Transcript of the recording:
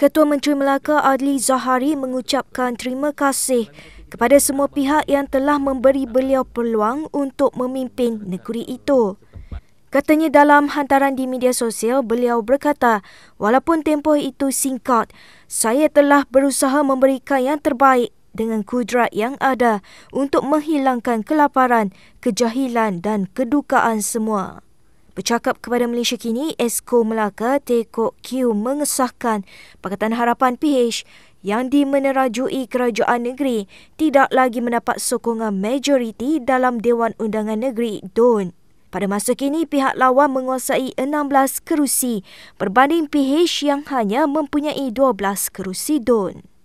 Ketua Menteri Melaka Adli Zahari mengucapkan terima kasih kepada semua pihak yang telah memberi beliau peluang untuk memimpin negeri itu. Katanya dalam hantaran di media sosial, beliau berkata, walaupun tempoh itu singkat, saya telah berusaha memberikan yang terbaik dengan kudrat yang ada untuk menghilangkan kelaparan, kejahilan dan kedukaan semua. Bercakap kepada Malaysia Kini, Esko Melaka Teko Q mengesahkan Pakatan Harapan PH yang dimenerajui kerajaan negeri tidak lagi mendapat sokongan majoriti dalam Dewan Undangan Negeri DUN. Pada masa kini, pihak lawan menguasai 16 kerusi berbanding PH yang hanya mempunyai 12 kerusi DUN.